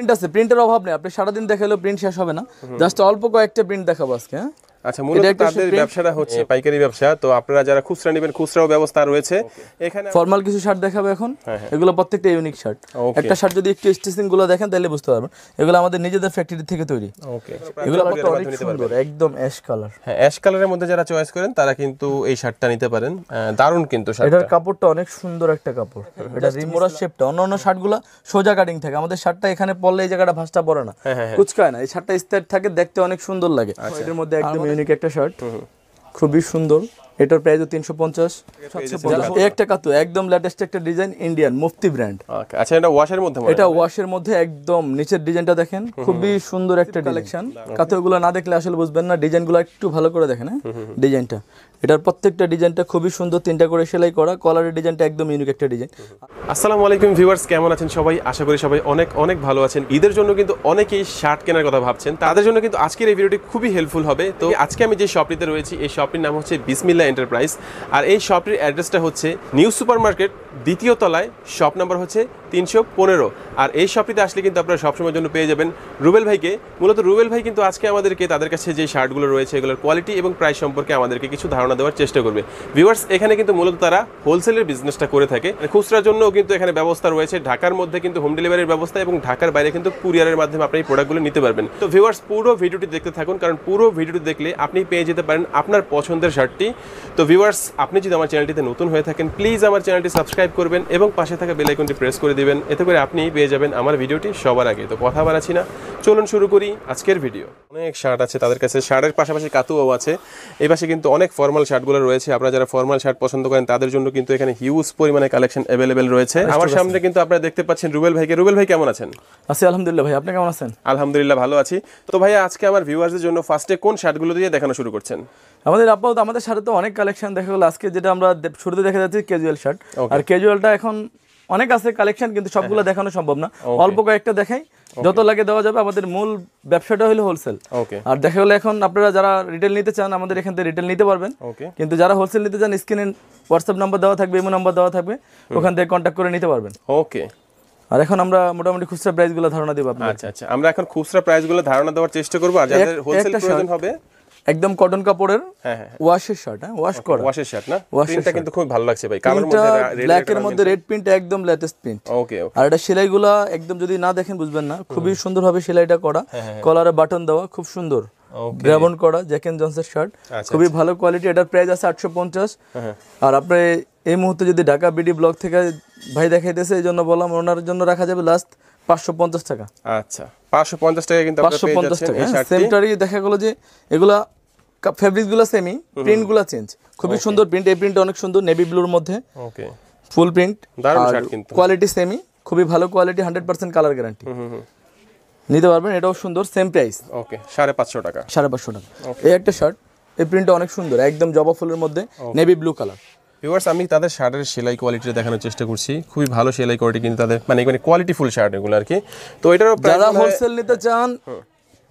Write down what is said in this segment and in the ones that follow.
Print আছে প্রিন্টের অভাব নেই আপনি সারাদিন দেখালেও প্রিন্ট শেষ হবে না জাস্ট অল্প কয়েকটা প্রিন্ট দেখাবো আজকে হ্যাঁ আচ্ছা মূলত তাদের ব্যবসাটা হচ্ছে হ্যাঁ। পাইকারি ব্যবসা তো আপনারা যারা খুচরা নেবেন খুচরাও ব্যবস্থা রয়েছে এখানে ফর্মাল কিছু শার্ট দেখাবো এখন হ্যাঁ, হ্যাঁ। এগুলো প্রত্যেকটা ইউনিক শার্ট একটা শার্ট যদি একটু স্টিচিং গুলো দেখেন তাহলে বুঝতে পারবেন এগুলো আমাদের নিজেদের ফ্যাক্টরি থেকে তৈরি ওকে এগুলো অনেক সুন্দর একদম অ্যাশ কালার হ্যাঁ অ্যাশ কালারের মধ্যে যারা চয়েস করেন তারা কিন্তু এই শার্টটা নিতে পারেন দারুণ কিন্তু শার্ট এটার কাপড়টা অনেক সুন্দর একটা কাপড় এটা রিমোরা শেপটা অন্য অন্য শার্টগুলো সোজা কাটিং থাকে আমাদের শার্টটা এখানে পরলে এই জায়গাটা ভাঁজটা পড়ে না কুচকায় না এই শার্টটা স্ট্রেট থাকে দেখতে অনেক সুন্দর লাগে আচ্ছা। এটার মধ্যে একদম ইউনিক একটা শার্ট খুবই সুন্দর এটার প্রাইসও তিনশো পঞ্চাশ একটা কাতু একদম লেটেস্ট একটা ডিজাইন ইন্ডিয়ান মুফতি ব্র্যান্ড আচ্ছা এটা ওয়াশের মধ্যে এটা ওয়াশের মধ্যে একদম নিচের ডিজাইনটা দেখেন খুবই সুন্দর একটা কালেকশন কাতোগুলো না দেখলে আসলে বুঝবেন না ডিজাইনগুলো একটু ভালো করে দেখেন হ্যাঁ ডিজাইনটা এটার প্রত্যেকটা ডিজাইনটা খুবই সুন্দর তিনটা করে সেলাই করা কলারের ডিজাইনটা একদম ইউনিক একটা ডিজাইন আসসালামু আলাইকুম ভিউয়ার্স কেমন আছেন সবাই আশা করি সবাই অনেক অনেক ভালো আছেন ঈদের জন্য কিন্তু অনেকেই শার্ট কেনার কথা ভাবছেন তাদের জন্য কিন্তু আজকের এই ভিডিওটি খুবই হেল্পফুল হবে তো আজকে আমি যে শপটিতে রয়েছি এই শপটির নাম হচ্ছে বিসমিল্লা এন্টারপ্রাইজ আর এই শপটির অ্যাড্রেসটা হচ্ছে নিউ সুপার মার্কেট দ্বিতীয় তলায় শপ নাম্বার হচ্ছে তিনশো পনেরো আর এই শপটিতে আসলে কিন্তু আপনারা সবসময়ের জন্য পেয়ে যাবেন রুবেল ভাইকে মূলত রুবেল ভাই কিন্তু আজকে আমাদেরকে তাদের কাছে যে শার্টগুলো রয়েছে এগুলোর কোয়ালিটি এবং প্রাইস সম্পর্কে আমাদেরকে কিছু ধারণা দেওয়ার চেষ্টা করবে ভিউয়ার্স এখানে কিন্তু মূলত তারা হোলসেলের বিজনেসটা করে থাকে খুচরার জন্যও কিন্তু এখানে ব্যবস্থা রয়েছে ঢাকার মধ্যে কিন্তু হোম ডেলিভারির ব্যবস্থা এবং ঢাকার বাইরে কিন্তু কুরিয়ারের মাধ্যমে আপনি এই প্রোডাক্টগুলো নিতে পারবেন তো ভিউয়ার্স পুরো ভিডিওটি দেখতে থাকুন কারণ পুরো ভিডিওটি দেখলে আপনি পেয়ে যেতে পারেন আপনার পছন্দের শার্টটি তো ভিউয়ার্স আপনি যদি আমার চ্যানেলটিতে নতুন হয়ে থাকেন প্লিজ আমার চ্যানেলটি সাবস্ক্রাইব সাবস্ক্রাইব করবেন এবং পাশে থাকা বেলাইকনটি প্রেস করে দেবেন এতে করে আপনি পেয়ে যাবেন আমার ভিডিওটি সবার আগে তো কথা বাড়াচ্ছি না চলুন শুরু করি আজকের ভিডিও অনেক শার্ট আছে তাদের কাছে শার্টের পাশাপাশি কাতুয়াও আছে এই পাশে কিন্তু অনেক ফর্মাল শার্টগুলো রয়েছে আপনারা যারা ফর্মাল শার্ট পছন্দ করেন তাদের জন্য কিন্তু এখানে হিউজ পরিমাণে কালেকশন অ্যাভেলেবেল রয়েছে আমার সামনে কিন্তু আপনারা দেখতে পাচ্ছেন রুবেল ভাইকে রুবেল ভাই কেমন আছেন আছি আলহামদুলিল্লাহ ভাই আপনি কেমন আছেন আলহামদুলিল্লাহ ভালো আছি তো ভাই আজকে আমার ভিউয়ার্সের জন্য ফার্স্টে কোন শার্টগুলো দিয়ে দেখানো শুরু করছেন আমাদের আপাতত আমাদের শার্টে তো অনেক কালেকশন দেখা গেল আজকে যেটা আমরা শুরুতে দেখা যাচ্ছে ক্যাজুয়াল শার্ট আর ক্যাজুয়ালটা এখন অনেক আছে কালেকশন কিন্তু হ্যাঁ, সবগুলো হ্যাঁ। দেখানো সম্ভব না অল্প কয়েকটা দেখাই যত লাগে দেওয়া যাবে আমাদের মূল ব্যবসাটা হলো হোলসেল আর দেখা গেলো এখন আপনারা যারা রিটেল নিতে চান আমাদের এখান থেকে রিটেল নিতে পারবেন কিন্তু যারা হোলসেল নিতে চান স্ক্রিনে হোয়াটসঅ্যাপ নাম্বার দেওয়া থাকবে ইমো নাম্বার দেওয়া থাকবে ওখান থেকে কন্ট্যাক্ট করে নিতে পারবেন ওকে আর এখন আমরা মোটামুটি খুচরা প্রাইসগুলো ধারণা দেব আপনাদের আচ্ছা আচ্ছা আমরা এখন খুচরা প্রাইসগুলো ধারণা দেওয়ার চেষ্টা করব আর যাদের হোলসেল প্রয়োজন হবে একদম কটন কাপড়ের ওয়াশের শার্ট হ্যাঁ ওয়াশ হ্যাঁ, হ্যাঁ। হ্যাঁ, করা ওয়াশের শার্ট না প্রিন্টটা কিন্তু খুব ভালো লাগছে ভাই কালার মধ্যে ব্ল্যাক এর মধ্যে রেড প্রিন্ট একদম লেটেস্ট প্রিন্ট ওকে আর এটা সেলাইগুলা একদম যদি না দেখেন বুঝবেন না খুবই সুন্দরভাবে সেলাইটা করা কলারে বাটন দেওয়া খুব সুন্দর গ্রাবন করা জ্যাকেন জনসের শার্ট খুবই ভালো কোয়ালিটি এটার প্রাইস আছে আটশো পঞ্চাশ আর আপনি এই মুহূর্তে যদি ঢাকা বিডি ব্লক থেকে ভাই দেখাইতেছে এই জন্য বললাম ওনার জন্য রাখা যাবে লাস্ট পাঁচশো পঞ্চাশ টাকা আচ্ছা 550 টাকা কিন্তু আপনারা পেয়ে যাচ্ছেন হ্যাঁ, এই শার্টটি সেমটারই দেখা গেল যে এগুলা ফেব্রিকগুলো সেমি প্রিন্টগুলো চেঞ্জ খুবই সুন্দর প্রিন্ট এই প্রিন্ট অনেক সুন্দর নেভি ব্লুর মধ্যে ওকে ফুল প্রিন্ট দারুণ শার্ট কিন্তু কোয়ালিটি সেমি খুবই ভালো কোয়ালিটি 100% কালার গ্যারান্টি নিতে পারবেন এটাও সুন্দর সেম প্রাইস ওকে পাঁচশো টাকা সাড়ে পাঁচশো টাকা এই একটা শার্ট এই প্রিন্টটা অনেক সুন্দর একদম জবা ফুলের মধ্যে নেভি ব্লু কালার ভিউয়ার্স আমি তাদের শার্টের সেলাই কোয়ালিটিটা দেখানোর চেষ্টা করছি খুবই ভালো সেলাই কোয়ালিটি কিন্তু তাদের মানে মানে কোয়ালিটিফুল শার্ট এগুলো আর কি তো এটারও যারা হোলসেল মানে নিতে চান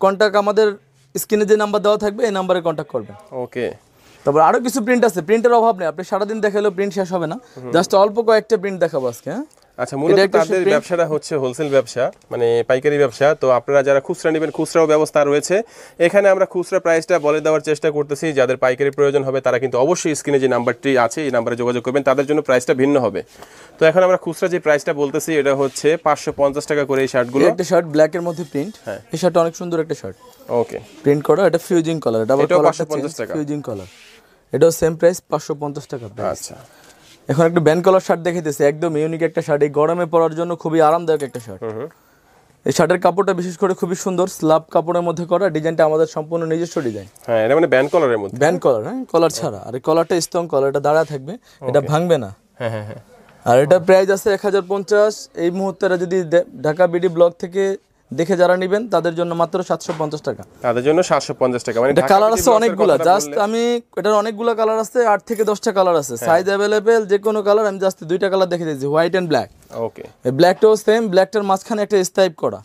কন্ট্যাক্ট আমাদের স্ক্রিনে যে নাম্বার দেওয়া থাকবে এই নাম্বারে কন্ট্যাক্ট করবেন ওকে তারপর আরও কিছু প্রিন্ট আছে প্রিন্টের অভাব নেই আপনি সারাদিন দেখালেও প্রিন্ট শেষ হবে না জাস্ট অল্প কয়েকটা প্রিন্ট দেখাবো আজকে হ্যাঁ আচ্ছা মূলত তাদের ব্যবসাটা হচ্ছে হোলসেল ব্যবসা মানে পাইকারি ব্যবসা তো আপনারা যারা খুচরা নেবেন খুচরাও ব্যবস্থা রয়েছে এখানে আমরা খুচরা প্রাইসটা বলে দেওয়ার চেষ্টা করতেছি যাদের পাইকারি প্রয়োজন হবে তারা কিন্তু অবশ্যই স্ক্রিনে যে নাম্বারটি আছে এই নাম্বারে যোগাযোগ করবেন তাদের জন্য প্রাইসটা ভিন্ন হবে তো এখন আমরা খুচরা যে প্রাইসটা বলতেছি এটা হচ্ছে পাঁচশো পঞ্চাশ টাকা করে এই শার্টগুলো একটা শার্ট ব্ল্যাকের মধ্যে প্রিন্ট হ্যাঁ এই শার্টটা অনেক সুন্দর একটা শার্ট ওকে প্রিন্ট করা এটা ফিউজিং কালার এটা পাঁচশো পঞ্চাশ টাকা ফিউজিং কালার এটাও সেম প্রাইস পাঁচশো পঞ্চাশ টাকা আচ্ছা এখন একটা ব্যান্ড কলার শার্ট দেখাইতেছি একদম ইউনিক একটা শার্ট এই গরমে পরার জন্য খুবই আরামদায়ক একটা শার্ট এই শার্টের কাপড়টা বিশেষ করে খুবই সুন্দর স্লাব কাপড়ের মধ্যে করা ডিজাইনটা আমাদের সম্পূর্ণ নিজস্ব ডিজাইন হ্যাঁ এটা মানে ব্যান্ড কলারের মধ্যে ব্যান্ড কলার হ্যাঁ কলার ছাড়া আর কলারটা স্ট্রং এটা দাঁড়া থাকবে এটা ভাঙবে না হ্যাঁ হ্যাঁ, হ্যাঁ। আর এটা প্রাইস আছে এক হাজার পঞ্চাশ এই মুহূর্তে যদি ঢাকা বিডি ব্লক থেকে দেখে যারা নেবেন তাদের জন্য মাত্র সাতশো পঞ্চাশ টাকা তাদের জন্য সাতশো পঞ্চাশ টাকা মানে কালার আছে অনেকগুলো জাস্ট আমি এটার অনেকগুলো কালার আছে আট থেকে দশটা কালার আছে সাইজ অ্যাভেলেবেল যে কোনো কালার আমি জাস্ট দুইটা কালার দেখে দিয়েছি হোয়াইট অ্যান্ড ব্ল্যাক ওকে ব্ল্যাকটাও সেম ব্ল্যাকটার মাঝখানে একটা স্টাইপ করা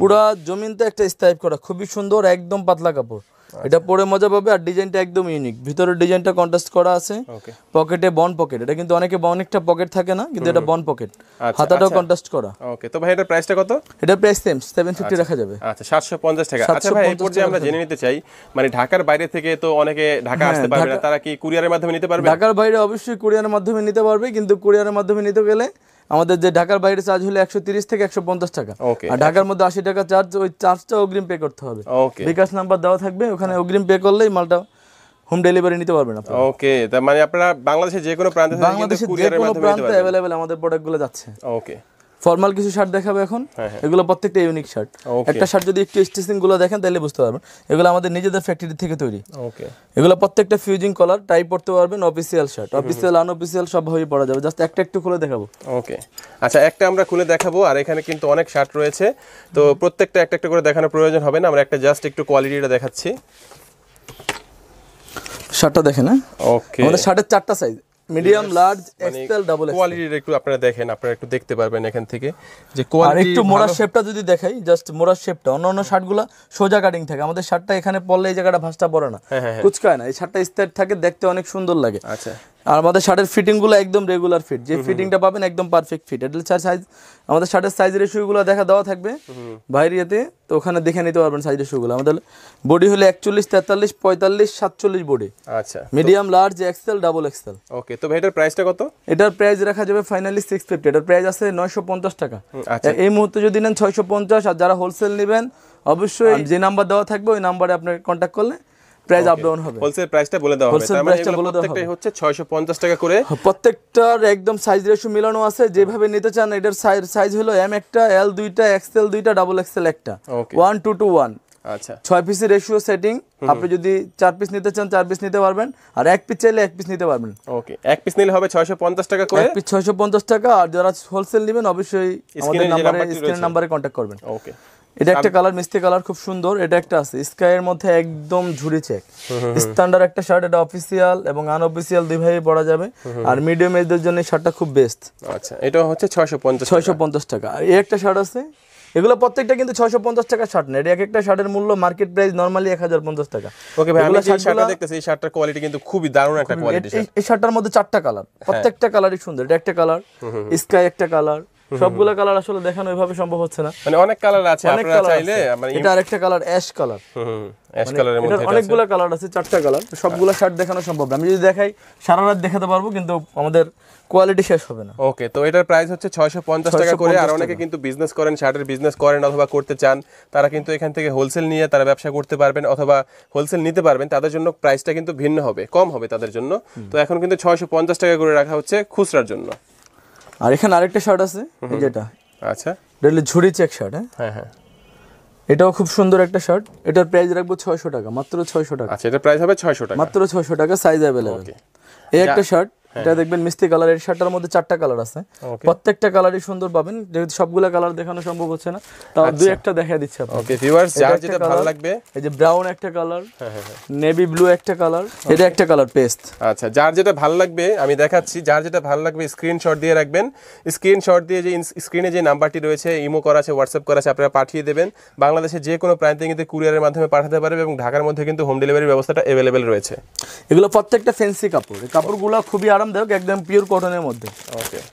পুরা জমিনতে একটা স্টাইপ করা খুবই সুন্দর একদম পাতলা কাপড় আচ্ছা। এটা পরে মজা পাবে আর ডিজাইনটা একদম ইউনিক ভিতরের ডিজাইনটা কন্ট্রাস্ট করা আছে পকেটে বন পকেট এটা কিন্তু অনেকে অনেকটা পকেট থাকে না কিন্তু এটা বন পকেট আচ্ছা, আচ্ছা। হাতাটাও কন্ট্রাস্ট করা ওকে তো ভাই এটা প্রাইসটা কত এটা প্রাইস সেম 750 রাখা যাবে আচ্ছা 750 টাকা আচ্ছা ভাই এই পর্যায়ে আমরা জেনে নিতে চাই মানে ঢাকার বাইরে থেকে তো অনেকে ঢাকা হ্যাঁ, আসতে পারবে না তারা কি কুরিয়ারের মাধ্যমে নিতে পারবে ঢাকার বাইরে অবশ্যই কুরিয়ারের মাধ্যমে নিতে পারবে কিন্তু কুরিয়ারের মাধ্যমে নিতে গেলে আমাদের যে ঢাকার বাইরে চার্জ হলে একশো তিরিশ থেকে একশো পঞ্চাশ টাকা আর ঢাকার মধ্যে আশি টাকা চার্জ ওই চার্জটা অগ্রিম পে করতে হবে বিকাশ নাম্বার দেওয়া থাকবে ওখানে অগ্রিম পে করলেই মালটা হোম ডেলিভারি নিতে পারবেন আপনি ওকে তার মানে আপনারা বাংলাদেশে যে কোনো প্রান্তে বাংলাদেশে যে কোনো প্রান্তে অ্যাভেলেবেল আমাদের প্রোডাক্টগুলো যাচ্ছে ওকে ফর্মাল কিছু শার্ট দেখাবো এখন হ্যাঁ, হ্যাঁ। এগুলো প্রত্যেকটা ইউনিক শার্ট একটা শার্ট যদি একটু স্টিচিং গুলো দেখেন তাহলে বুঝতে পারবেন এগুলো আমাদের নিজেদের ফ্যাক্টরি থেকে তৈরি এগুলো প্রত্যেকটা ফিউজিং কলার টাই পড়তে পারবেন অফিসিয়াল শার্ট অফিসিয়াল আনঅফিসিয়াল সবভাবেই পড়া যাবে জাস্ট একটা একটু খুলে দেখাবো ওকে আচ্ছা একটা আমরা খুলে দেখাবো আর এখানে কিন্তু অনেক শার্ট রয়েছে তো প্রত্যেকটা একটা একটা করে দেখানোর প্রয়োজন হবে না আমরা একটা জাস্ট একটু কোয়ালিটিটা দেখাচ্ছি শার্টটা দেখেন ওকে হ্যাঁ? আমাদের শার্টের চারটা size medium large XL double কোয়ালিটির একটু আপনারা দেখেন আপনারা একটু দেখতে পারবেন এখান থেকে যে কোয়ালিটি আর একটু মোড়া শেপটা যদি দেখাই জাস্ট মোড়া শেপটা অন্য অন্য শার্টগুলো সোজা কাটিং থাকে আমাদের শার্টটা এখানে পড়লে এই জায়গাটা ভাঁজটা পড়ে না হ্যাঁ, হ্যাঁ, হ্যাঁ। কুচকায় না এই শার্টটা স্ট্রেট থাকে দেখতে অনেক সুন্দর লাগে আচ্ছা আর আমাদের শার্টের ফিটিংগুলো একদম রেগুলার ফিট যে ফিটিংটা পাবেন একদম পারফেক্ট ফিট এটা চার সাইজ আমাদের শার্টের সাইজ গুলো দেখা দেওয়া থাকবে বাইরেতে তো ওখানে দেখে নিতে পারবেন সাইজ গুলো আমাদের বডি হলো একচল্লিশ তেতাল্লিশ পঁয়তাল্লিশ সাতচল্লিশ বডি আচ্ছা medium large XL double XL okay তো এটার প্রাইসটা কত এটার প্রাইস রাখা যাবে ফাইনালি সিক্স ফিফটি এটার প্রাইস আছে নয়শো পঞ্চাশ টাকা আচ্ছা। এই মুহূর্তে যদি নেন ছয়শো পঞ্চাশ আর যারা হোলসেল নেবেন অবশ্যই যে নাম্বার দেওয়া থাকবে ওই নাম্বারে আপনাকে কন্ট্যাক্ট করলে প্রাইস আপ হবে হোলসেল প্রাইসটা বলে দেওয়া হবে তার মানে হচ্ছে 650 টাকা করে হ্যাঁ, প্রত্যেকটার একদম সাইজ মিলানো আছে হ্যাঁ। যেভাবে নিতে চান এটার সাইজ হলো এম একটা এল দুইটা এক্সএল দুইটা ডাবল এক্সএল একটা 1 2 টু 1 আচ্ছা 6 পিসের রেশিও সেটিং আপনি যদি 4 পিস নিতে চান 4 পিস নিতে পারবেন আর এক পিস চাইলে এক পিস নিতে পারবেন ওকে এক পিস নিলে হবে 650 টাকা করে এক পিস 650 টাকা আর যারা হোলসেল নেবেন অবশ্যই আমাদের নম্বরে স্ক্রিন নম্বরে কন্টাক্ট করবেন ওকে এটা একটা কালার মিষ্টি কালার খুব সুন্দর এটা একটা আছে স্কাই এর মধ্যে একদম ঝুড়ি চেক স্ট্যান্ডার্ড একটা শার্ট এটা অফিসিয়াল এবং আনঅফিসিয়াল দুইভাবে পরা যাবে আর মিডিয়াম এজদের জন্য শার্টটা খুব বেস্ট আচ্ছা এটা হচ্ছে 650 650 টাকা আর এই একটা শার্ট আছে এগুলো প্রত্যেকটা কিন্তু 650 টাকা শার্ট না এটা এক একটা শার্টের মূল্য মার্কেট প্রাইস নরমালি 1050 টাকা ওকে ভাই আমরা শার্টটা দেখতেছি এই শার্টটার কোয়ালিটি কিন্তু খুবই দারুণ একটা কোয়ালিটি এই শার্টটার মধ্যে চারটা কালার হ্যাঁ। প্রত্যেকটা কালারই সুন্দর এটা একটা কালার স্কাই একটা কালার সবগুলা কালার আসলে দেখানো এভাবে সম্ভব হচ্ছে না মানে অনেক কালার আছে আপনারা চাইলে মানে এটা আরেকটা কালার অ্যাশ কালার হুম অ্যাশ মানে কালারের মধ্যে অনেকগুলা কালার আছে চারটা কালার সবগুলা শার্ট দেখানো সম্ভব না আমি যদি দেখাই সারা রাত দেখাতে পারবো কিন্তু আমাদের কোয়ালিটি শেষ হবে না ওকে তো এটার প্রাইস হচ্ছে 650 টাকা করে আর অনেকে কিন্তু বিজনেস করেন শার্টের বিজনেস করেন অথবা করতে চান তারা কিন্তু এখান থেকে হোলসেল নিয়ে তারা ব্যবসা করতে পারবেন অথবা হোলসেল নিতে পারবেন তাদের জন্য প্রাইসটা কিন্তু ভিন্ন হবে কম হবে তাদের জন্য তো এখন কিন্তু 650 টাকা করে রাখা হচ্ছে খুচরার জন্য আর এখানে আরেকটা শার্ট আছে যেটা আচ্ছা এটা হলো ঝুড়ি চেক শার্ট হ্যাঁ? হ্যাঁ হ্যাঁ এটাও খুব সুন্দর একটা শার্ট এটার প্রাইস রাখবো ছয়শো টাকা মাত্র ছয়শো টাকা আচ্ছা এটা প্রাইস হবে ছয়শো টাকা মাত্র ছয়শো টাকা সাইজ অ্যাভেলেবেল এই একটা শার্ট হ্যাঁ। এটা দেখবেন মিষ্টি কালার এর শার্টটার মধ্যে চারটা কালার আছে প্রত্যেকটা কালারই সুন্দর পাবেন যেহেতু সবগুলো কালার দেখানো সম্ভব হচ্ছে না তাও আচ্ছা। দুই একটা দেখা দিচ্ছে ওকে ভিউয়ার্স যার যেটা ভালো লাগবে এই যে ব্রাউন একটা কালার নেভি ব্লু একটা কালার এটা একটা কালার পেস্ট আচ্ছা যার যেটা ভালো লাগবে আমি দেখাচ্ছি যার যেটা ভালো লাগবে স্ক্রিনশট দিয়ে রাখবেন স্ক্রিনশট দিয়ে যে স্ক্রিনে যে নাম্বারটি রয়েছে ইমো করা আছে হোয়াটসঅ্যাপ করা আছে আপনারা পাঠিয়ে দেবেন বাংলাদেশে যে কোনো প্রান্তে কিন্তু কুরিয়ারের মাধ্যমে পাঠাতে পারবে এবং ঢাকার মধ্যে কিন্তু হোম ডেলিভারি ব্যবস্থাটা অ্যাভেলেবেল রয়েছে এগুলো প্রত্যেকটা ফ্যান্সি কাপড় কাপড়গুলো খুবই আরামদায়ক একদম পিওর কটনের মধ্যে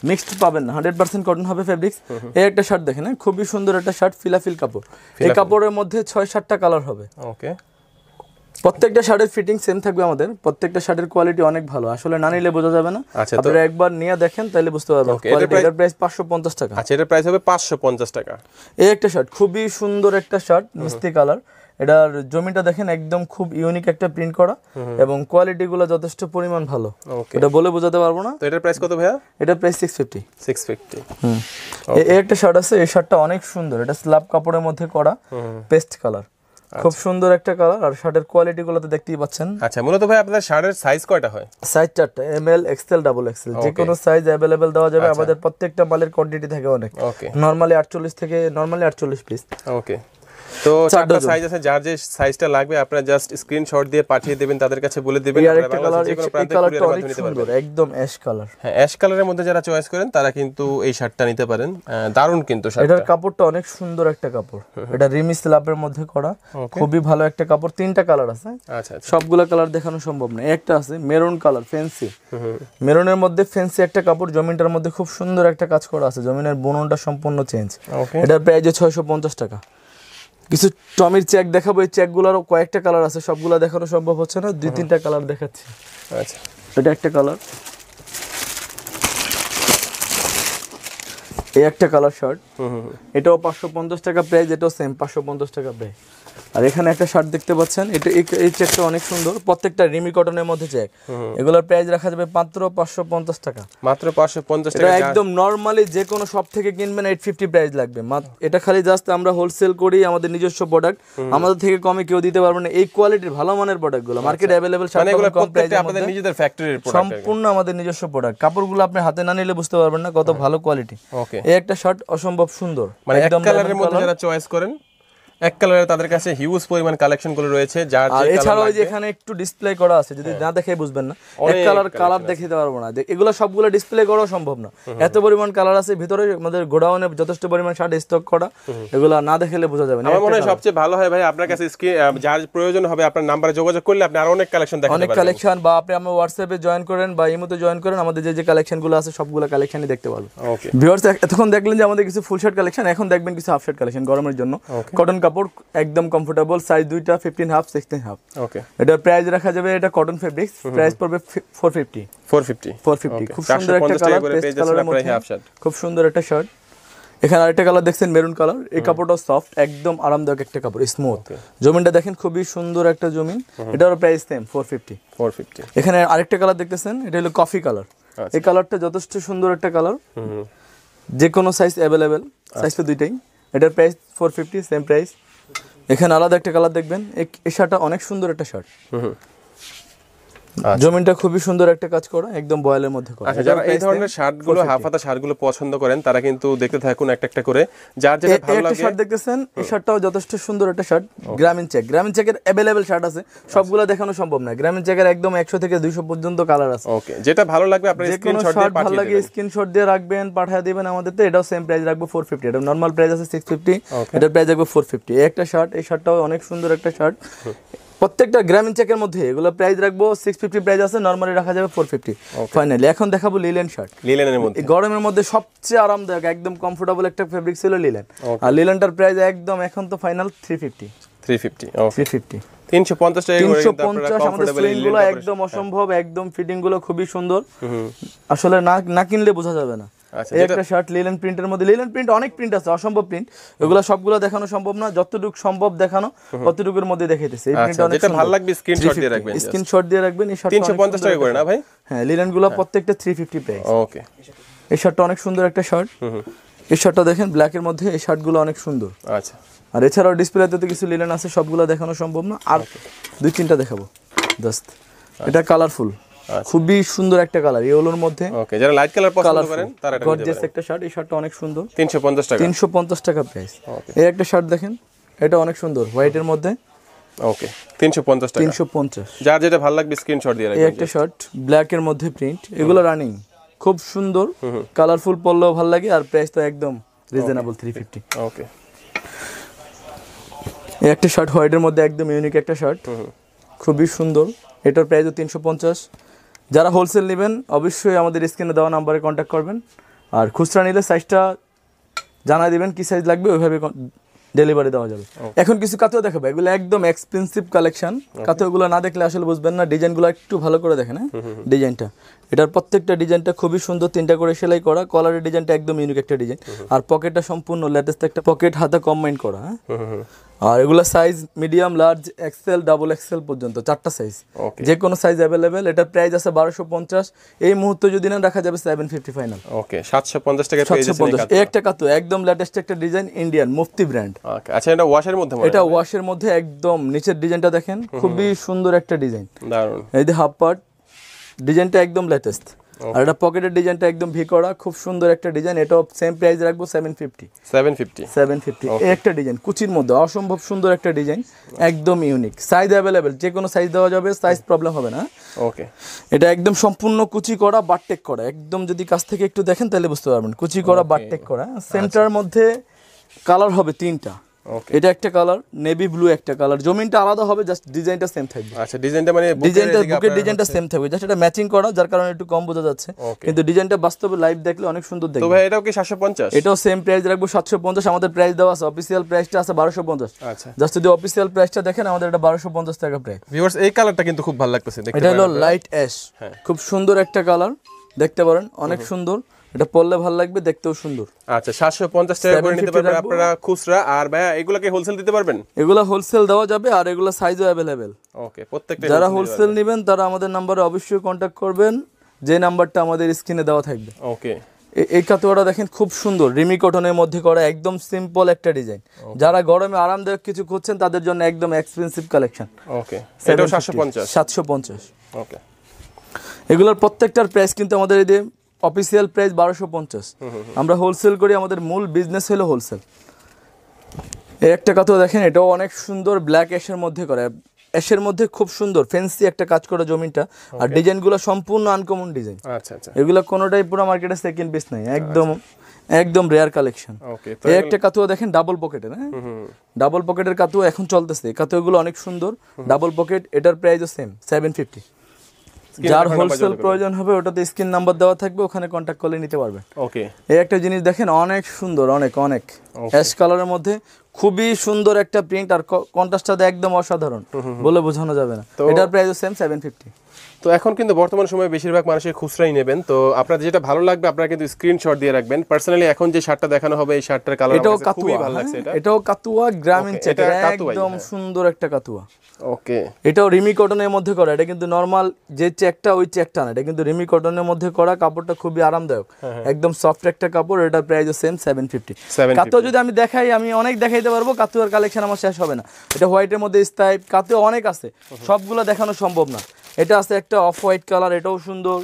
মিক্সড পাবেন না হান্ড্রেড পার্সেন্ট কটন হবে ফেব্রিক্স এই একটা শার্ট দেখেন হ্যাঁ? খুবই সুন্দর একটা শার্ট ফিলাফিল কাপড় এই কাপড়ের মধ্যে ছয় সাতটা কালার হবে ওকে প্রত্যেকটা শার্টের ফিটিং সেম থাকবে আমাদের প্রত্যেকটা শার্টের কোয়ালিটি অনেক ভালো আসলে না নিলে বোঝা যাবে না আচ্ছা, আপনারা একবার নিয়ে দেখেন তাহলে বুঝতে পারবেন এটার প্রাইস 550 টাকা আচ্ছা এটার প্রাইস হবে 550 টাকা এই একটা শার্ট খুবই সুন্দর একটা শার্ট মিষ্টি কালার এটার জমিটা দেখেন একদম খুব ইউনিক একটা প্রিন্ট করা এবং কোয়ালিটি গুলো যথেষ্ট পরিমাণ ভালো এটা বলে বোঝাতে পারবো না এটার প্রাইস কত ভাইয়া এটার price six fifty six fifty এই একটা শার্ট আছে এই শার্টটা অনেক সুন্দর এটা স্ল্যাব কাপড়ের মধ্যে করা পেস্ট আচ্ছা। কালার খুব সুন্দর একটা কালার আর শার্টের কোয়ালিটি গুলো তো দেখতেই পাচ্ছেন আচ্ছা মূলত ভাই আপনার শার্টের সাইজ কয়টা হয় সাইজ চারটা M L XL double XL যে কোনো সাইজ অ্যাভেলেবেল দেওয়া যাবে আচ্ছা। আমাদের প্রত্যেকটা মালের কোয়ান্টিটি থাকে অনেক নরমালি আটচল্লিশ থেকে নরমালি আটচল্লিশ পিস ওকে তো চারটা সাইজ আছে যার যে সাইজটা লাগবে আপনারা জাস্ট স্ক্রিনশট দিয়ে পাঠিয়ে দেবেন তাদের কাছে বলে দেবেন একদম অ্যাশ কালার হ্যাঁ অ্যাশ কালারের মধ্যে যারা চয়েস করেন তারা কিন্তু এই শার্টটা নিতে পারেন দারুণ কিন্তু এটার কাপড়টা অনেক সুন্দর একটা কাপড় এটা রিমিস লাভের মধ্যে করা খুবই ভালো একটা কাপড় তিনটা কালার আছে আচ্ছা, আচ্ছা। সবগুলো কালার দেখানো সম্ভব না একটা আছে মেরুন কালার ফ্যান্সি মেরুনের মধ্যে ফ্যান্সি একটা কাপড় জমিনটার মধ্যে খুব সুন্দর একটা কাজ করা আছে জমিনের বুননটা সম্পূর্ণ চেঞ্জ এটার প্রাইস ছয়শো পঞ্চাশ টাকা কিছু টমির চেক দেখাবো এই চেকগুলোরও কয়েকটা কালার আছে সবগুলো দেখানো সম্ভব হচ্ছে না দুই তিনটা কালার দেখাচ্ছি আচ্ছা এটা একটা কালার এই একটা কালার শার্ট এটাও পাঁচশো পঞ্চাশ টাকা প্রাইস এটাও সেম পাঁচশো পঞ্চাশ টাকা প্রাইস আর এখানে একটা শার্ট দেখতে পাচ্ছেন এটা এই চেকটা অনেক সুন্দর প্রত্যেকটা রিমি কটনের মধ্যে চেক এগুলোর প্রাইস রাখা যাবে মাত্র পাঁচশো পঞ্চাশ টাকা মাত্র পাঁচশো পঞ্চাশ টাকা একদম নর্মালি যে কোনো সব থেকে কিনবেন এইট ফিফটি প্রাইস লাগবে এটা খালি জাস্ট আমরা হোলসেল করি আমাদের নিজস্ব প্রোডাক্ট আমাদের থেকে কমে কেউ দিতে পারবে না এই কোয়ালিটির ভালো মানের প্রোডাক্টগুলো মার্কেট অ্যাভেলেবল কম আমাদের নিজেদের সম্পূর্ণ আমাদের নিজস্ব প্রোডাক্ট কাপড়গুলো আপনি হাতে না নিলে বুঝতে পারবেন না কত ভালো কোয়ালিটি এই একটা শার্ট অসম্ভব সুন্দর মানে একদম চয়েস করেন এক কালারে তাদের কাছে হিউজ পরিমাণ কালেকশন গুলো রয়েছে যার আর এছাড়াও যে এখানে একটু ডিসপ্লে করা আছে যদি হ্যাঁ। না দেখে বুঝবেন না এক কালার কালার দেখাতে পারবো না এগুলো সবগুলো ডিসপ্লে করা সম্ভব না এত পরিমাণ কালার আছে ভিতরে আমাদের গোডাউনে যথেষ্ট পরিমাণ শার্ট স্টক করা এগুলো না দেখলে বোঝা যাবে না আমার মনে হয় সবচেয়ে ভালো হয় ভাই আপনার কাছে যার প্রয়োজন হবে আপনার নাম্বারে যোগাযোগ করলে আপনি আরো অনেক কালেকশন দেখতে পারবেন অনেক কালেকশন বা আপনি আমার হোয়াটসঅ্যাপে জয়েন করেন বা ইমোতে জয়েন করেন আমাদের যে যে কালেকশন গুলো আছে সবগুলো কালেকশনই দেখতে পাবেন ওকে ভিউয়ার্স এতক্ষণ দেখলেন যে আমাদের কিছু ফুল শার্ট কালেকশন এখন দেখবেন কিছু হাফ শার্ট কালেকশন গরমের জন্য কটন কাপড় একদম কমফোর্টেবল সাইজ দুইটা fifteen half sixteen half okay এটার প্রাইস রাখা যাবে এটা কটন ফেব্রিক্স প্রাইস পড়বে four fifty four fifty four fifty খুব সুন্দর একটা কালার কালারের মধ্যে খুব সুন্দর একটা শার্ট এখানে আরেকটা কালার দেখছেন মেরুন কালার এই কাপড়টা সফট একদম আরামদায়ক একটা কাপড় স্মুথ জমিনটা দেখেন খুবই সুন্দর একটা জমিন এটার price same four fifty four fifty এখানে আরেকটা কালার দেখতেছেন এটা হলো কফি কালার আচ্ছা। এই কালারটা যথেষ্ট সুন্দর একটা কালার যে কোনো সাইজ অ্যাভেলেবেল সাইজ তো আচ্ছা। দুইটাই এটার price four fifty same price এখানে আলাদা একটা কালার দেখবেন এই শার্টটা অনেক সুন্দর একটা শার্ট আচ্ছা। জমিনটা খুবই সুন্দর একটা কাজ করা একদম বয়েলের মধ্যে করা আচ্ছা যারা এই ধরনের গুলো হাফ হাতা গুলো পছন্দ করেন তারা কিন্তু দেখতে থাকুন একটা একটা করে যার যেটা ভালো লাগে শার্ট দেখতেছেন এই শার্টটাও যথেষ্ট সুন্দর একটা শার্ট গ্রামীণ চেক গ্রামীণ চেকের अवेलेबल শার্ট আছে আচ্ছা। সবগুলো দেখানো সম্ভব না গ্রামীণ চেকের একদম 100 থেকে 200 পর্যন্ত কালার আছে ওকে যেটা ভালো লাগবে আপনি স্ক্রিনশট দিয়ে পাঠিয়ে ভালো লাগে স্ক্রিনশট দিয়ে রাখবেন পাঠিয়ে দিবেন আমাদের তো এটাও সেম প্রাইস রাখবো 450 এটা নরমাল প্রাইস আছে 650 এটা প্রাইস রাখবো 450 একটা শার্ট এই শার্টটাও অনেক সুন্দর একটা শার্ট প্রত্যেকটা গ্রামীণ চেকের মধ্যে এগুলো প্রাইস রাখবো সিক্স ফিফটি প্রাইস আছে নর্মালি রাখা যাবে ফোর ফিফটি ফাইনালি এখন দেখাবো লিলেন শার্ট লিলেনের মধ্যে গরমের মধ্যে সবচেয়ে আরামদায়ক একদম কমফোর্টেবল একটা ফেব্রিক ছিল লিলেন আর লিলেনটার প্রাইস একদম এখন তো final three fifty three fifty three fifty একদম অসম্ভব হ্যাঁ। একদম ফিটিং গুলো খুবই সুন্দর আসলে না না কিনলে বোঝা যাবে না আচ্ছা, একটা শার্ট লিলেন প্রিন্টের মধ্যে লিলেন প্রিন্ট অনেক প্রিন্ট আছে অসম্ভব প্রিন্ট এগুলো সবগুলো দেখানো সম্ভব না যতটুকু সম্ভব দেখানো ততটুকুর মধ্যে দেখাইতেছে এই প্রিন্ট আচ্ছা, অনেক ভালো লাগবে স্ক্রিনশট দিয়ে রাখবেন স্ক্রিনশট দিয়ে রাখবেন এই শার্ট 350 টাকা করে না ভাই হ্যাঁ লিলেন গুলো হ্যাঁ। প্রত্যেকটা 350 প্রাইস ওকে এই শার্টটা অনেক সুন্দর একটা শার্ট এই শার্টটা দেখেন ব্ল্যাক এর মধ্যে এই শার্টগুলো অনেক সুন্দর আচ্ছা আর এছাড়াও ডিসপ্লেতে তো কিছু লিলেন আছে সবগুলো দেখানো সম্ভব না আর দুই তিনটা দেখাবো জাস্ট এটা কালারফুল আচ্ছা। খুবই সুন্দর একটা কালার ইয়েলোর মধ্যে ওকে যারা লাইট কালার পছন্দ করেন তারা এটা পারেন একটা শার্ট এই শার্টটা অনেক সুন্দর 350 টাকা 350 টাকা প্রাইস এই একটা শার্ট দেখেন এটা অনেক সুন্দর হোয়াইটের মধ্যে ওকে 350 টাকা 350 যার যেটা ভালো লাগবে স্ক্রিনশট দিয়ে রাখবেন এই একটা শার্ট ব্ল্যাক এর মধ্যে প্রিন্ট এগুলো রানিং খুব সুন্দর কালারফুল পরলেও ভালো লাগে আর প্রাইস তো একদম রিজনেবল 350 ওকে এই একটা শার্ট হোয়াইটের মধ্যে একদম ইউনিক একটা শার্ট খুবই সুন্দর এটার প্রাইস তিনশো পঞ্চাশ যারা হোলসেল নেবেন অবশ্যই আমাদের স্ক্রিনে দেওয়া নাম্বারে কন্ট্যাক্ট করবেন আর খুচরা নিলে সাইজটা জানা দেবেন কী সাইজ লাগবে ওইভাবে ডেলিভারি দেওয়া যাবে এখন কিছু কাতেও দেখাবো এগুলো একদম এক্সপেন্সিভ কালেকশন কাতেওগুলো না দেখলে আসলে বুঝবেন না ডিজাইনগুলো একটু ভালো করে দেখেন হ্যাঁ ডিজাইনটা এটার প্রত্যেকটা ডিজাইনটা খুবই সুন্দর তিনটা করে সেলাই করা কলারের ডিজাইনটা একদম ইউনিক একটা ডিজাইন আর পকেটটা সম্পূর্ণ লেটেস্ট একটা পকেট হাতে কম্বাইন করা হ্যাঁ আর এগুলো size medium large XL double XL পর্যন্ত চারটা সাইজ যে কোনো সাইজ অ্যাভেলেবেল এটার প্রাইস আছে বারোশো পঞ্চাশ এই মুহূর্তে যদি না রাখা যাবে সেভেন ফিফটি ফাইনাল ওকে সাতশো পঞ্চাশ টাকা সাতশো পঞ্চাশ এক টাকা তো একদম লেটেস্ট একটা ডিজাইন ইন্ডিয়ান মুফতি ব্র্যান্ড আচ্ছা এটা ওয়াশের মধ্যে এটা ওয়াশের মধ্যে একদম নিচের ডিজাইনটা দেখেন খুবই সুন্দর একটা ডিজাইন এই যে হাফ পার্ট ডিজাইনটা একদম লেটেস্ট Oh. আর এটা পকেটের ডিজাইনটা একদম ভি করা খুব সুন্দর একটা ডিজাইন এটা সেম প্রাইস রাখবো seven fifty seven fifty seven fifty একটা ডিজাইন কুচির মধ্যে অসম্ভব সুন্দর একটা ডিজাইন একদম ইউনিক সাইজ অ্যাভেলেবেল যে কোনো সাইজ দেওয়া যাবে সাইজ প্রবলেম হবে না ওকে এটা একদম সম্পূর্ণ কুচি করা বাটটেক করা একদম যদি কাছ থেকে একটু দেখেন তাহলে বুঝতে পারবেন কুচি করা বাটটেক করা সেন্টার আচ্ছা। মধ্যে কালার হবে তিনটা এটা একটা কালার নেভি ব্লু একটা কালার জমিনটা আলাদা হবে জাস্ট ডিজাইনটা সেম থাকবে আচ্ছা ডিজাইনটা মানে ডিজাইনটা বুকের ডিজাইনটা সেম থাকবে জাস্ট এটা ম্যাচিং করা যার কারণে একটু কম বোঝা যাচ্ছে কিন্তু ডিজাইনটা বাস্তবে লাইভ দেখলে অনেক সুন্দর দেখবে তো ভাই এটাও কি 750 এটাও সেম প্রাইস রাখবো 750 আমাদের প্রাইস দেওয়া আছে অফিশিয়াল প্রাইসটা আছে 1250 আচ্ছা জাস্ট যদি অফিশিয়াল প্রাইসটা দেখেন আমাদের এটা 1250 টাকা প্রাইস ভিউয়ার্স এই কালারটা কিন্তু খুব ভালো লাগতেছে দেখতে এটা হলো লাইট অ্যাশ খুব সুন্দর একটা কালার দেখতে পারেন অনেক সুন্দর এটা পড়লে ভালো লাগবে দেখতেও সুন্দর আচ্ছা 750 টাকা করে নিতে পারবেন আপনারা খুচরা আর ভাইয়া এগুলা হোলসেল দিতে পারবেন এগুলো হোলসেল দেওয়া যাবে আর এগুলো সাইজও अवेलेबल ওকে প্রত্যেকটা যারা হোলসেল নেবেন তারা আমাদের নম্বরে অবশ্যই কন্টাক্ট করবেন যে নাম্বারটা আমাদের স্ক্রিনে দেওয়া থাকবে ওকে এই কাতোয়াটা দেখেন খুব সুন্দর রিমি কটনের মধ্যে করা একদম সিম্পল একটা ডিজাইন যারা গরমে আরামদায়ক কিছু খুঁজছেন তাদের জন্য একদম এক্সপেন্সিভ কালেকশন ওকে এটাও 750 750 ওকে এগুলোর প্রত্যেকটার প্রাইস কিন্তু আমাদের এই অফিসিয়াল প্রাইস বারোশো পঞ্চাশ আমরা হোলসেল করি আমাদের মূল বিজনেস হলো হোলসেল এর একটা কথা দেখেন এটাও অনেক সুন্দর ব্ল্যাক অ্যাশের মধ্যে করে অ্যাশের মধ্যে খুব সুন্দর ফেন্সি একটা কাজ করা জমিটা আর ডিজাইনগুলো সম্পূর্ণ আনকমন ডিজাইন আচ্ছা এগুলো কোনোটাই পুরো মার্কেটে সেকেন্ড পিস নাই একদম আচ্ছা, আচ্ছা। একদম রেয়ার কালেকশন এই একটা কাতুয়া দেখেন ডাবল পকেটের হ্যাঁ ডাবল পকেটের কাতুয়া এখন চলতেছে কাতুয়াগুলো অনেক সুন্দর ডাবল পকেট এটার প্রাইসও সেম সেভেন ফিফটি যার হোলসেল প্রয়োজন হবে ওটাতে স্ক্রিন নাম্বার দেওয়া থাকবে ওখানে কন্ট্যাক্ট করলে নিতে পারবেন ওকে এই একটা জিনিস দেখেন অনেক সুন্দর অনেক অনেক অ্যাশ কালারের মধ্যে খুবই সুন্দর একটা প্রিন্ট আর কন্ট্রাস্টটা একদম অসাধারণ বলে বোঝানো যাবে না এটার প্রাইস সেম সেভেন ফিফটি তো এখন কিন্তু বর্তমান সময়ে বেশিরভাগ মানুষের খুচরাই নেবেন তো আপনাদের যেটা ভালো লাগবে আপনারা কিন্তু স্ক্রিনশট দিয়ে রাখবেন পার্সোনালি এখন যে শার্টটা দেখানো হবে এই শার্টটার কালার এটাও কাতুয়া ভালো হ্যাঁ? লাগছে এটা এটাও কাতুয়া গ্রামীণ চেট একদম হ্যাঁ। সুন্দর একটা কাতুয়া ওকে এটাও রিমি কটনের মধ্যে করা এটা কিন্তু নরমাল যে চেকটা ওই চেকটা না এটা কিন্তু রিমি কটনের মধ্যে করা কাপড়টা খুবই আরামদায়ক হ্যাঁ, একদম সফট একটা কাপড় এটার প্রাইস সেম 750 কাতুয়া যদি আমি দেখাই আমি অনেক দেখাইতে পারবো কাতুয়ার কালেকশন আমার শেষ হবে না এটা হোয়াইটের মধ্যে স্টাইপ কাতুয়া অনেক আছে সবগুলো দেখানো সম্ভব না এটা আছে একটা অফ হোয়াইট কালার এটাও সুন্দর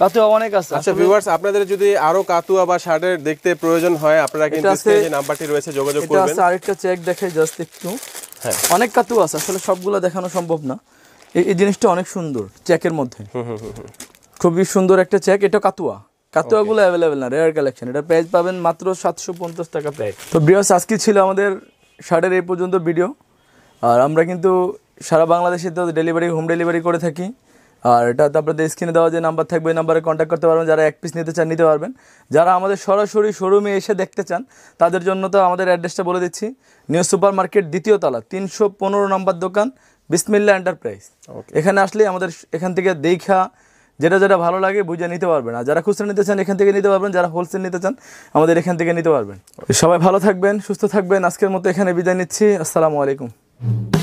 কাতুয়া অনেক আছে আচ্ছা ভিউয়ার্স আপনাদের যদি আরো কাতুয়া বা শার্টের দেখতে প্রয়োজন হয় আপনারা কিন্তু স্ক্রিনে নাম্বারটি রয়েছে যোগাযোগ করবেন এটা আরেকটা চেক দেখে জাস্ট একটু হ্যাঁ অনেক কাতুয়া আছে আসলে সবগুলো দেখানো সম্ভব না এই জিনিসটা অনেক সুন্দর চেকের মধ্যে খুবই সুন্দর একটা চেক এটা কাতুয়া কাতুয়াগুলো অ্যাভেলেবেল না রেয়ার কালেকশন এটা প্রাইস পাবেন মাত্র সাতশো পঞ্চাশ টাকা প্রাইস তো বিয়ার্স আজকে ছিল আমাদের শার্টের এই পর্যন্ত ভিডিও আর আমরা কিন্তু সারা বাংলাদেশে তো ডেলিভারি হোম ডেলিভারি করে থাকি আর এটা আপনাদের স্ক্রিনে দেওয়া যে নাম্বার থাকবে নাম্বারে কন্ট্যাক্ট করতে পারবেন যারা এক পিস নিতে চান নিতে পারবেন যারা আমাদের সরাসরি শোরুমে এসে দেখতে চান তাদের জন্য তো আমাদের অ্যাড্রেসটা বলে দিচ্ছি নিউ সুপার মার্কেট দ্বিতীয় তলা তিনশো পনেরো নম্বর দোকান বিসমিল্লা এন্টারপ্রাইজ এখানে আসলে আমাদের এখান থেকে দেখা যেটা যেটা ভালো লাগে বুঝে নিতে পারবেন আর যারা খুচরা নিতে চান এখান থেকে নিতে পারবেন যারা হোলসেল নিতে চান আমাদের এখান থেকে নিতে পারবেন সবাই ভালো থাকবেন সুস্থ থাকবেন আজকের মতো এখানে বিদায় নিচ্ছি আসসালামু আলাইকুম